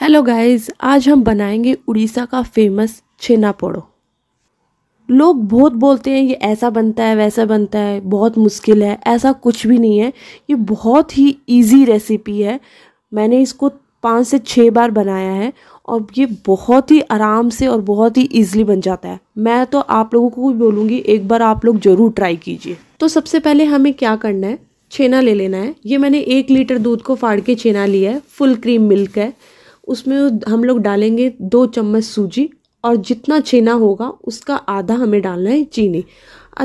hello guys आज हम बनाएंगे उड़ीसा का फेमस छेना पोड़ो लोग बहुत बोलते हैं ये ऐसा बनता है वैसा बनता है बहुत मुश्किल है ऐसा कुछ भी नहीं है ये बहुत ही इजी रेसिपी है मैंने इसको पाँच से छः बार बनाया है और ये बहुत ही आराम से और बहुत ही इजीली बन जाता है मैं तो आप लोगों को भी बोलूँगी एक बार आप लोग ज़रूर ट्राई कीजिए तो सबसे पहले हमें क्या करना है छेना ले लेना है ये मैंने एक लीटर दूध को फाड़ के छेना लिया है फुल क्रीम मिल्क है उसमें हम लोग डालेंगे दो चम्मच सूजी और जितना छेना होगा उसका आधा हमें डालना है चीनी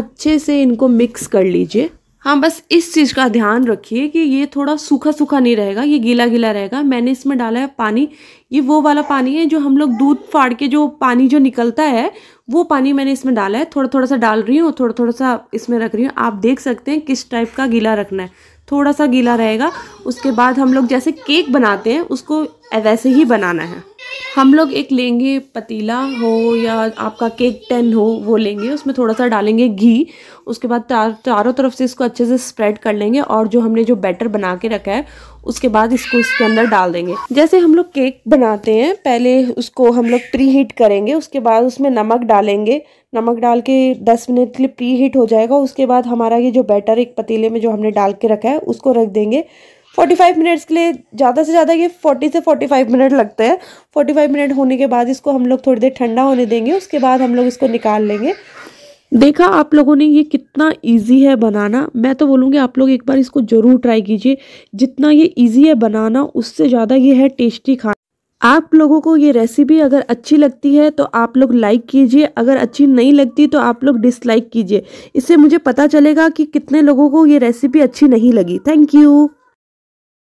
अच्छे से इनको मिक्स कर लीजिए हाँ बस इस चीज़ का ध्यान रखिए कि ये थोड़ा सूखा सूखा नहीं रहेगा ये गीला गीला रहेगा मैंने इसमें डाला है पानी ये वो वाला पानी है जो हम लोग दूध फाड़ के जो पानी जो निकलता है वो पानी मैंने इसमें डाला है थोड़ा थोड़ा सा डाल रही हूँ थोड़ा थोड़ा सा इसमें रख रही हूँ आप देख सकते हैं किस टाइप का गीला रखना है थोड़ा सा गीला रहेगा उसके बाद हम लोग जैसे केक बनाते हैं उसको वैसे ही बनाना है हम लोग एक लेंगे पतीला हो या आपका केक टेन हो वो लेंगे उसमें थोड़ा सा डालेंगे घी उसके बाद चार चारों तरफ से इसको अच्छे से स्प्रेड कर लेंगे और जो हमने जो बैटर बना के रखा है उसके बाद इसको इसके अंदर डाल देंगे जैसे हम लोग केक बनाते हैं पहले उसको हम लोग प्री हीट करेंगे उसके बाद उसमें नमक डालेंगे नमक डाल के दस मिनट के लिए प्री हीट हो जाएगा उसके बाद हमारा ये जो बैटर एक पतीले में जो हमने डाल के रखा है उसको रख देंगे 45 मिनट्स के लिए ज़्यादा से ज़्यादा ये 40 से 45 मिनट लगते हैं 45 मिनट होने के बाद इसको हम लोग थोड़ी देर ठंडा होने देंगे उसके बाद हम लोग इसको निकाल लेंगे देखा आप लोगों ने ये कितना इजी है बनाना मैं तो बोलूँगी आप लोग एक बार इसको ज़रूर ट्राई कीजिए जितना ये ईजी है बनाना उससे ज़्यादा ये है टेस्टी खाना आप लोगों को ये रेसिपी अगर अच्छी लगती है तो आप लोग लाइक कीजिए अगर अच्छी नहीं लगती तो आप लोग डिसलाइक कीजिए इससे मुझे पता चलेगा कि कितने लोगों को ये रेसिपी अच्छी नहीं लगी थैंक यू